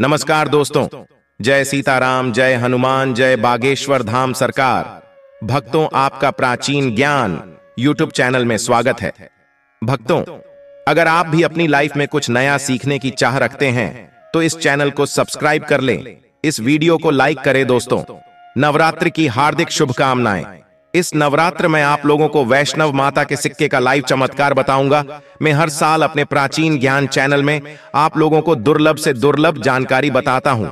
नमस्कार दोस्तों जय सीताराम जय हनुमान जय बागेश्वर धाम सरकार भक्तों आपका प्राचीन ज्ञान यूट्यूब चैनल में स्वागत है भक्तों अगर आप भी अपनी लाइफ में कुछ नया सीखने की चाह रखते हैं तो इस चैनल को सब्सक्राइब कर लें इस वीडियो को लाइक करें दोस्तों नवरात्र की हार्दिक शुभकामनाएं इस नवरात्र में आप लोगों को वैष्णव माता के सिक्के का लाइव चमत्कार बताऊंगा मैं हर साल अपने प्राचीन ज्ञान चैनल में आप लोगों को दुर्लभ से दुर्लभ जानकारी बताता हूं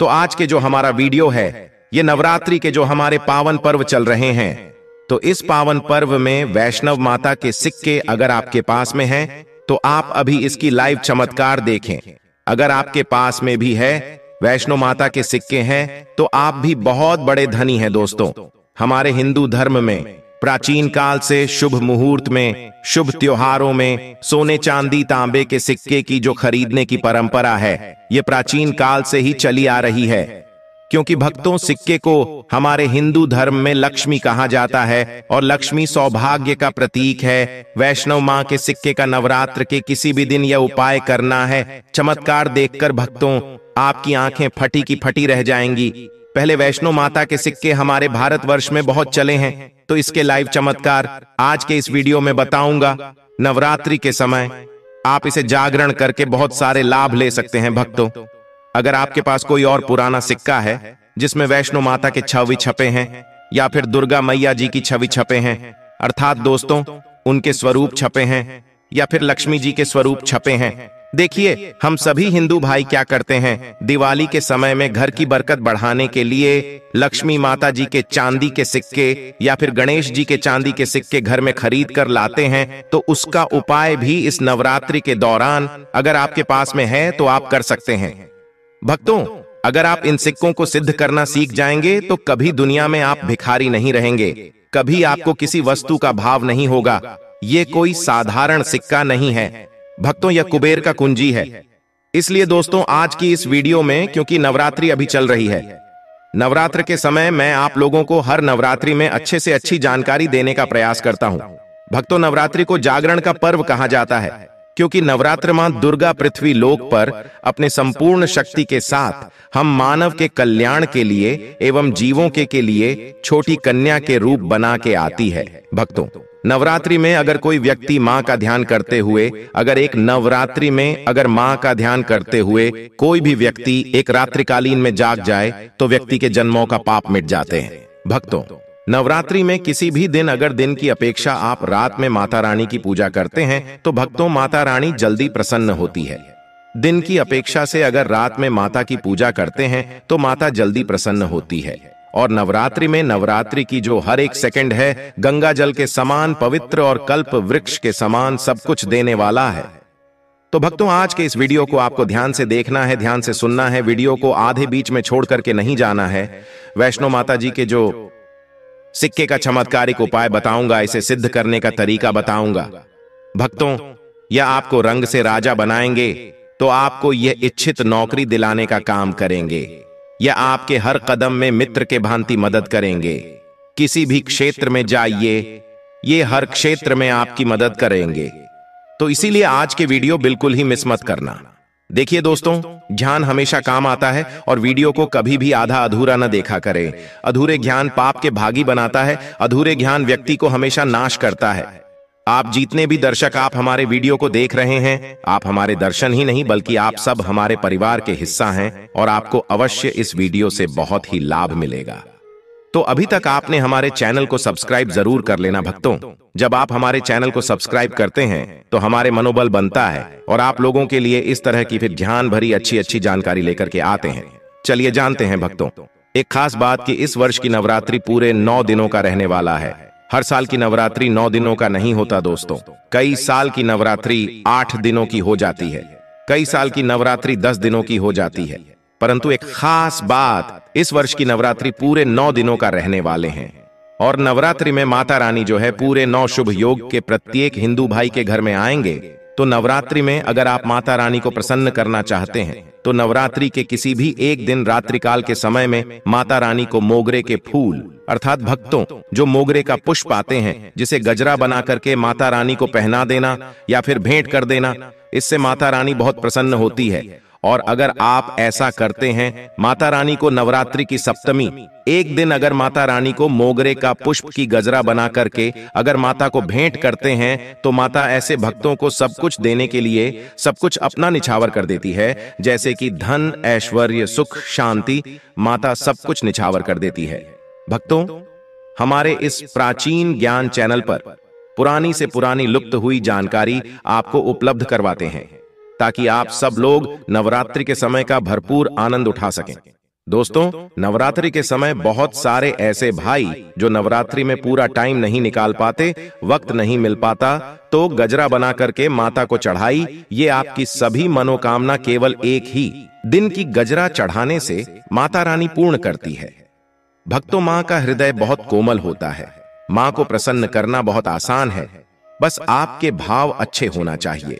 तो आज के जो हमारा वीडियो है ये नवरात्रि के जो हमारे पावन पर्व चल रहे हैं तो इस पावन पर्व में वैष्णव माता के सिक्के अगर आपके पास में है तो आप अभी इसकी लाइव चमत्कार देखें अगर आपके पास में भी है वैष्णो माता के सिक्के हैं तो आप भी बहुत बड़े धनी हैं दोस्तों हमारे हिंदू धर्म में प्राचीन काल से शुभ मुहूर्त में शुभ त्योहारों में सोने चांदी तांबे के सिक्के की जो खरीदने की परंपरा है ये प्राचीन काल से ही चली आ रही है क्योंकि भक्तों सिक्के को हमारे हिंदू धर्म में लक्ष्मी कहा जाता है और लक्ष्मी सौभाग्य का प्रतीक है वैष्णव माँ के सिक्के का नवरात्र के किसी भी दिन यह उपाय करना है चमत्कार देखकर भक्तों आपकी आंखें फटी की फटी रह जाएंगी पहले वैष्णो माता के सिक्के हमारे भारत वर्ष में बहुत चले हैं तो इसके लाइव चमत्कार आज के इस वीडियो में बताऊंगा नवरात्रि के समय आप इसे जागरण करके बहुत सारे लाभ ले सकते हैं भक्तों अगर आपके पास कोई और पुराना सिक्का है जिसमें वैष्णो माता के छवि छपे हैं या फिर दुर्गा मैया जी की छवि छपे हैं अर्थात दोस्तों उनके स्वरूप छपे हैं या फिर लक्ष्मी जी के स्वरूप छपे हैं देखिए हम सभी हिंदू भाई क्या करते हैं दिवाली के समय में घर की बरकत बढ़ाने के लिए लक्ष्मी माता जी के चांदी के सिक्के या फिर गणेश जी के चांदी के सिक्के घर में खरीद कर लाते तो हैं तो उसका उपाय भी इस नवरात्रि के दौरान अगर आपके पास में है तो, तो आप कर सकते हैं भक्तों अगर आप इन सिक्कों को सिद्ध करना सीख जाएंगे तो कभी तो दुनिया में आप भिखारी नहीं रहेंगे कभी आपको किसी वस्तु का भाव नहीं होगा ये कोई साधारण सिक्का नहीं है भक्तों या कुबेर का कुंजी है इसलिए दोस्तों आज की इस वीडियो में क्योंकि नवरात्रि अभी चल रही है नवरात्र के समय मैं आप लोगों को हर नवरात्रि में अच्छे से अच्छी जानकारी देने का प्रयास करता हूं भक्तों नवरात्रि को जागरण का पर्व कहा जाता है क्योंकि नवरात्र माँ दुर्गा पृथ्वी लोक पर अपने संपूर्ण शक्ति के साथ हम मानव के कल्याण के लिए एवं जीवों के के लिए छोटी कन्या के रूप बना के आती है भक्तों नवरात्रि में अगर कोई व्यक्ति माँ का ध्यान करते हुए अगर एक नवरात्रि में अगर माँ का ध्यान करते हुए कोई भी व्यक्ति एक रात्रिकालीन में जाग जाए तो व्यक्ति के जन्मों का पाप मिट जाते हैं भक्तों नवरात्रि में किसी भी दिन अगर दिन की अपेक्षा आप रात में माता रानी की पूजा करते हैं तो भक्तों माता रानी जल्दी प्रसन्न होती है दिन की अपेक्षा से अगर रात में माता की पूजा करते हैं तो माता जल्दी प्रसन्न होती है और नवरात्रि में नवरात्रि की जो हर एक सेकंड है गंगा जल के समान पवित्र और कल्प वृक्ष के समान सब कुछ देने वाला है तो भक्तों आज के इस वीडियो को आपको ध्यान से देखना है ध्यान से सुनना है वीडियो को आधे बीच में छोड़ करके नहीं जाना है वैष्णो माता जी के जो सिक्के का चमत्कारिक उपाय बताऊंगा इसे सिद्ध करने का तरीका बताऊंगा भक्तों या आपको रंग से राजा बनाएंगे तो आपको यह इच्छित नौकरी दिलाने का काम करेंगे या आपके हर कदम में मित्र के भांति मदद करेंगे किसी भी क्षेत्र में जाइए ये हर क्षेत्र में आपकी मदद करेंगे तो इसीलिए आज के वीडियो बिल्कुल ही मिस मत करना देखिए दोस्तों ज्ञान हमेशा काम आता है और वीडियो को कभी भी आधा अधूरा न देखा करें अधूरे ज्ञान पाप के भागी बनाता है अधूरे ज्ञान व्यक्ति को हमेशा नाश करता है आप जितने भी दर्शक आप हमारे वीडियो को देख रहे हैं आप हमारे दर्शन ही नहीं बल्कि आप सब हमारे परिवार के हिस्सा हैं और आपको अवश्य इस वीडियो से बहुत ही लाभ मिलेगा तो अभी तक आपने हमारे चैनल को सब्सक्राइब जरूर कर लेना भक्तों जब आप हमारे चैनल को सब्सक्राइब करते हैं तो हमारे मनोबल बनता है और आप लोगों के लिए इस तरह की फिर ध्यान भरी अच्छी अच्छी जानकारी लेकर के आते हैं चलिए जानते हैं भक्तों एक खास बात कि इस वर्ष की नवरात्रि पूरे नौ दिनों का रहने वाला है हर साल की नवरात्रि नौ दिनों का नहीं होता दोस्तों कई साल की नवरात्रि आठ दिनों की हो जाती है कई साल की नवरात्रि दस दिनों की हो जाती है परंतु एक खास बात इस वर्ष की नवरात्रि पूरे नौ दिनों का रहने वाले हैं और नवरात्रि में माता रानी जो है पूरे नौ शुभ योग के प्रत्येक हिंदू भाई के घर में आएंगे तो नवरात्रि में अगर आप माता रानी को प्रसन्न करना चाहते हैं तो नवरात्रि के किसी भी एक दिन रात्रिकाल के समय में माता रानी को मोगरे के फूल अर्थात भक्तों जो मोगरे का पुष्प आते हैं जिसे गजरा बना करके माता रानी को पहना देना या फिर भेंट कर देना इससे माता रानी बहुत प्रसन्न होती है और अगर आप ऐसा करते हैं माता रानी को नवरात्रि की सप्तमी एक दिन अगर माता रानी को मोगरे का पुष्प की गजरा बना करके अगर माता को भेंट करते हैं तो माता ऐसे भक्तों को सब कुछ देने के लिए सब कुछ अपना निछावर कर देती है जैसे कि धन ऐश्वर्य सुख शांति माता सब कुछ निछावर कर देती है भक्तों हमारे इस प्राचीन ज्ञान चैनल पर पुरानी से पुरानी लुप्त हुई जानकारी आपको उपलब्ध करवाते हैं ताकि आप सब लोग नवरात्रि के समय का भरपूर आनंद उठा सकें दोस्तों नवरात्रि के समय बहुत सारे ऐसे भाई जो नवरात्रि में पूरा टाइम नहीं निकाल पाते वक्त नहीं मिल पाता तो, तो गजरा बना करके माता को चढ़ाई ये आपकी सभी मनोकामना केवल एक ही दिन की गजरा चढ़ाने से माता रानी पूर्ण करती है भक्तों माँ का हृदय बहुत कोमल होता है माँ को प्रसन्न करना बहुत आसान है बस आपके भाव अच्छे होना चाहिए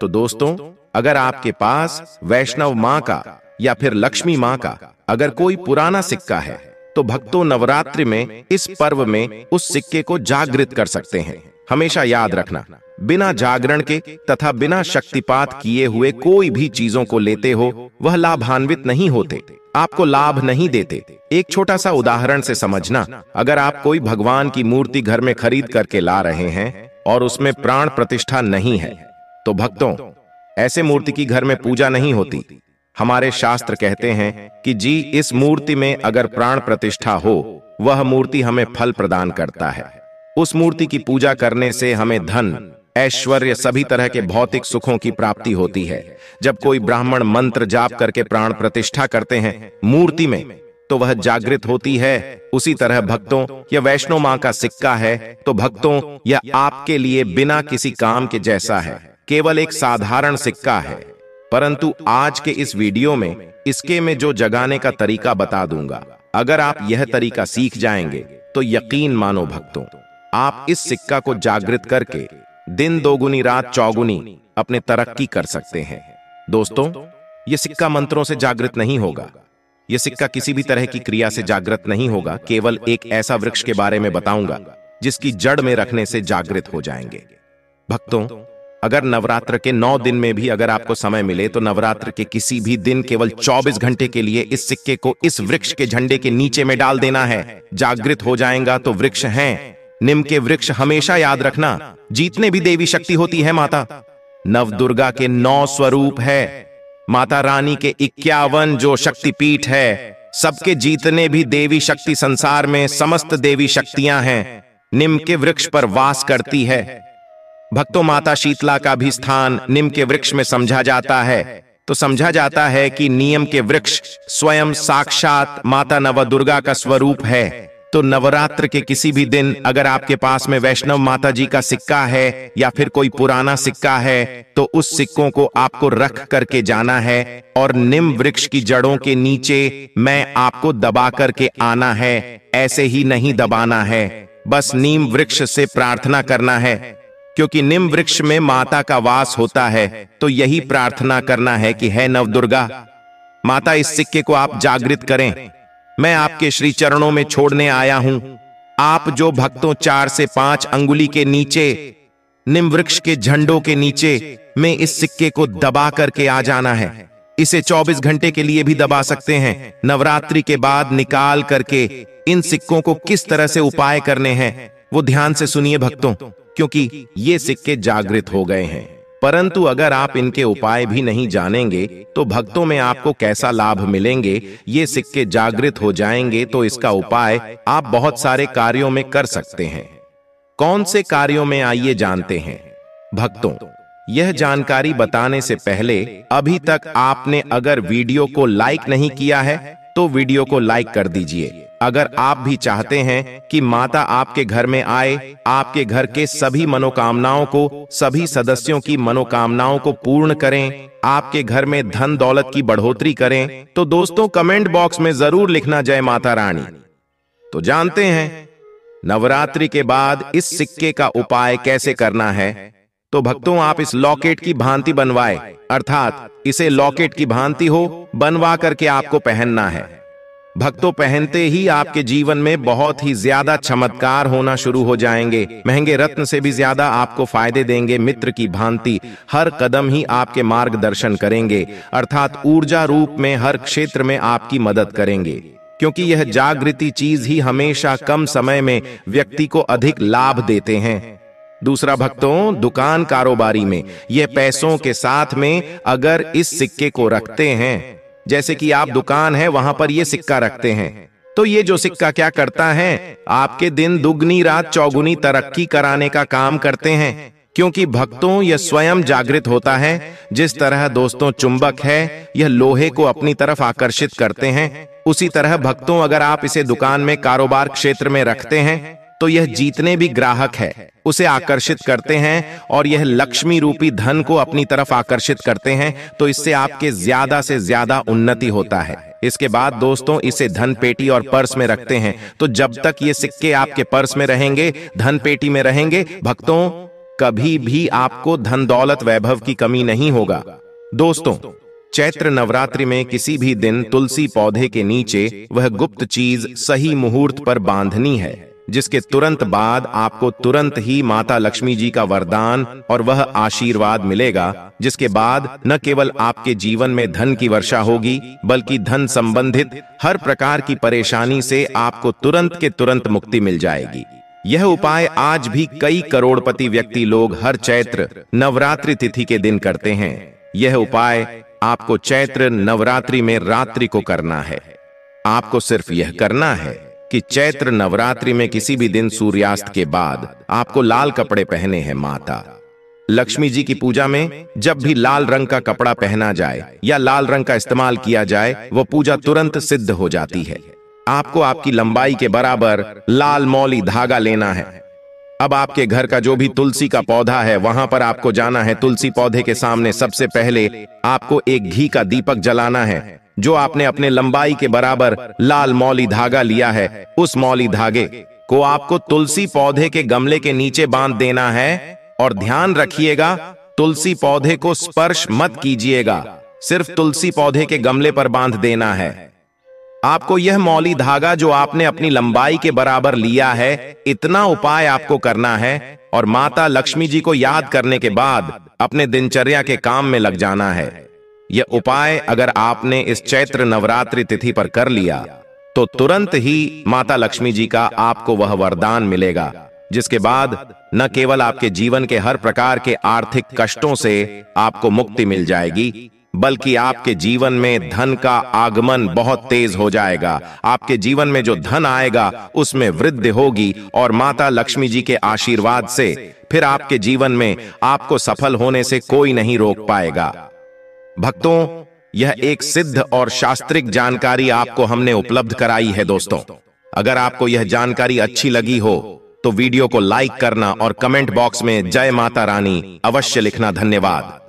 तो दोस्तों अगर आपके पास वैष्णव माँ का या फिर लक्ष्मी माँ का अगर कोई पुराना सिक्का है तो भक्तों नवरात्रि में इस पर्व में उस सिक्के को जागृत कर सकते हैं हमेशा याद रखना बिना जागरण के तथा बिना शक्तिपात किए हुए कोई भी चीजों को लेते हो वह लाभान्वित नहीं होते आपको लाभ नहीं देते एक छोटा सा उदाहरण से समझना अगर आप कोई भगवान की मूर्ति घर में खरीद करके ला रहे हैं और उसमें प्राण प्रतिष्ठा नहीं है तो भक्तों ऐसे मूर्ति की घर में पूजा नहीं होती हमारे शास्त्र कहते हैं कि जी इस मूर्ति में अगर प्राण प्रतिष्ठा हो वह मूर्ति हमें फल प्रदान करता है उस मूर्ति की पूजा करने से हमें धन ऐश्वर्य सभी तरह के भौतिक सुखों की प्राप्ति होती है जब कोई ब्राह्मण मंत्र जाप करके प्राण प्रतिष्ठा करते हैं मूर्ति में तो वह जागृत होती है उसी तरह भक्तों या वैष्णो माँ का सिक्का है तो भक्तों या आपके लिए बिना किसी काम के जैसा है केवल एक साधारण सिक्का है परंतु आज के इस वीडियो में इसके में जो जगाने का तरीका बता दूंगा अगर आप यह तरीका सीख जाएंगे तो यकीन मानो भक्तों आप इस सिक्का को जागृत करके दिन दोगुनी रात चौगुनी अपने तरक्की कर सकते हैं दोस्तों ये सिक्का मंत्रों से जागृत नहीं होगा यह सिक्का किसी भी तरह की क्रिया से जागृत नहीं होगा केवल एक ऐसा वृक्ष के बारे में बताऊंगा जिसकी जड़ में रखने से जागृत हो जाएंगे भक्तों अगर नवरात्र के नौ दिन में भी अगर आपको समय मिले तो नवरात्र के किसी भी दिन केवल 24 घंटे के लिए इस सिक्के को इस वृक्ष के झंडे के नीचे में डाल देना है जागृत हो जाएगा तो वृक्ष हैं निम के वृक्ष हमेशा याद रखना जीतने भी देवी शक्ति होती है माता नव दुर्गा के नौ स्वरूप है माता रानी के इक्यावन जो शक्तिपीठ है सबके जीतने भी देवी शक्ति संसार में समस्त देवी शक्तियां हैं निम के वृक्ष पर वास करती है भक्तों माता शीतला का भी स्थान निम के वृक्ष में समझा जाता है तो समझा जाता है कि नियम के वृक्ष स्वयं साक्षात माता नव दुर्गा का स्वरूप है तो नवरात्र के किसी भी दिन अगर आपके पास में वैष्णव माता जी का सिक्का है या फिर कोई पुराना सिक्का है तो उस सिक्कों को आपको रख करके जाना है और निम वृक्ष की जड़ों के नीचे मैं आपको दबा करके आना है ऐसे ही नहीं दबाना है बस नीम वृक्ष से प्रार्थना करना है क्योंकि निम वृक्ष में माता का वास होता है तो यही प्रार्थना करना है कि है नव दुर्गा माता इस सिक्के को आप जागृत करें मैं आपके श्री चरणों में छोड़ने आया हूं आप जो भक्तों चार से पांच अंगुली के नीचे निम वृक्ष के झंडों के नीचे में इस सिक्के को दबा करके आ जाना है इसे 24 घंटे के लिए भी दबा सकते हैं नवरात्रि के बाद निकाल करके इन सिक्कों को किस तरह से उपाय करने हैं वो ध्यान से सुनिए भक्तों क्योंकि ये सिक्के जागृत हो गए हैं परंतु अगर आप इनके उपाय भी नहीं जानेंगे तो भक्तों में आपको कैसा लाभ मिलेंगे ये सिक्के जागृत हो जाएंगे तो इसका उपाय आप बहुत सारे कार्यों में कर सकते हैं कौन से कार्यों में आइए जानते हैं भक्तों यह जानकारी बताने से पहले अभी तक आपने अगर वीडियो को लाइक नहीं किया है तो वीडियो को लाइक कर दीजिए अगर आप भी चाहते हैं कि माता आपके घर में आए आपके घर के सभी मनोकामनाओं को सभी सदस्यों की मनोकामनाओं को पूर्ण करें आपके घर में धन दौलत की बढ़ोतरी करें तो दोस्तों कमेंट बॉक्स में जरूर लिखना जय माता रानी तो जानते हैं नवरात्रि के बाद इस सिक्के का उपाय कैसे करना है तो भक्तों आप इस लॉकेट की भांति बनवाए अर्थात इसे लॉकेट की भांति हो बनवा करके आपको पहनना है भक्तों पहनते ही आपके जीवन में बहुत ही ज्यादा चमत्कार होना शुरू हो जाएंगे महंगे रत्न से भी ज्यादा आपको फायदे देंगे मित्र की भांति हर कदम ही आपके मार्गदर्शन करेंगे अर्थात ऊर्जा रूप में हर क्षेत्र में आपकी मदद करेंगे क्योंकि यह जागृति चीज ही हमेशा कम समय में व्यक्ति को अधिक लाभ देते हैं दूसरा भक्तों दुकान कारोबारी में यह पैसों के साथ में अगर इस सिक्के को रखते हैं जैसे कि आप दुकान है वहां पर ये सिक्का रखते हैं तो ये जो सिक्का क्या करता है आपके दिन दुगनी रात चौगुनी तरक्की कराने का काम करते हैं क्योंकि भक्तों यह स्वयं जागृत होता है जिस तरह दोस्तों चुंबक है यह लोहे को अपनी तरफ आकर्षित करते हैं उसी तरह भक्तों अगर आप इसे दुकान में कारोबार क्षेत्र में रखते हैं तो यह जीतने भी ग्राहक है उसे आकर्षित करते हैं और यह लक्ष्मी रूपी धन को अपनी तरफ आकर्षित करते हैं तो इससे आपके ज्यादा से ज्यादा उन्नति होता है इसके बाद दोस्तों इसे धन पेटी और पर्स में रखते हैं तो जब तक ये सिक्के आपके पर्स में रहेंगे धन पेटी में रहेंगे भक्तों कभी भी आपको धन दौलत वैभव की कमी नहीं होगा दोस्तों चैत्र नवरात्रि में किसी भी दिन तुलसी पौधे के नीचे वह गुप्त चीज सही मुहूर्त पर बांधनी है जिसके तुरंत बाद आपको तुरंत ही माता लक्ष्मी जी का वरदान और वह आशीर्वाद मिलेगा जिसके बाद न केवल आपके जीवन में धन की वर्षा होगी बल्कि धन संबंधित हर प्रकार की परेशानी से आपको तुरंत के तुरंत मुक्ति मिल जाएगी यह उपाय आज भी कई करोड़पति व्यक्ति लोग हर चैत्र नवरात्रि तिथि के दिन करते हैं यह उपाय आपको चैत्र नवरात्रि में रात्रि को करना है आपको सिर्फ यह करना है कि चैत्र नवरात्रि में किसी भी दिन सूर्यास्त के बाद आपको लाल कपड़े पहने हैं माता लक्ष्मी जी की पूजा में जब भी लाल रंग का कपड़ा पहना जाए या लाल रंग का इस्तेमाल किया जाए वो पूजा तुरंत सिद्ध हो जाती है आपको आपकी लंबाई के बराबर लाल मौली धागा लेना है अब आपके घर का जो भी तुलसी का पौधा है वहां पर आपको जाना है तुलसी पौधे के सामने सबसे पहले आपको एक घी का दीपक जलाना है जो आपने अपने लंबाई के बराबर लाल मौली धागा लिया है उस मौली धागे को आपको तुलसी पौधे के गमले के नीचे बांध देना है और ध्यान रखिएगा तुलसी पौधे को स्पर्श मत कीजिएगा सिर्फ तुलसी पौधे के गमले पर बांध देना है आपको यह मौली धागा जो आपने अपनी लंबाई के बराबर लिया है इतना उपाय आपको करना है और माता लक्ष्मी जी को याद करने के बाद अपने दिनचर्या के काम में लग जाना है यह उपाय अगर आपने इस चैत्र नवरात्रि तिथि पर कर लिया तो तुरंत ही माता लक्ष्मी जी का आपको वह वरदान मिलेगा जिसके बाद न केवल आपके जीवन के हर प्रकार के आर्थिक कष्टों से आपको मुक्ति मिल जाएगी बल्कि आपके जीवन में धन का आगमन बहुत तेज हो जाएगा आपके जीवन में जो धन आएगा उसमें वृद्धि होगी और माता लक्ष्मी जी के आशीर्वाद से फिर आपके जीवन में आपको सफल होने से कोई नहीं रोक पाएगा भक्तों यह एक सिद्ध और शास्त्रिक जानकारी आपको हमने उपलब्ध कराई है दोस्तों अगर आपको यह जानकारी अच्छी लगी हो तो, तो वीडियो को लाइक करना और कमेंट बॉक्स में जय माता रानी अवश्य लिखना धन्यवाद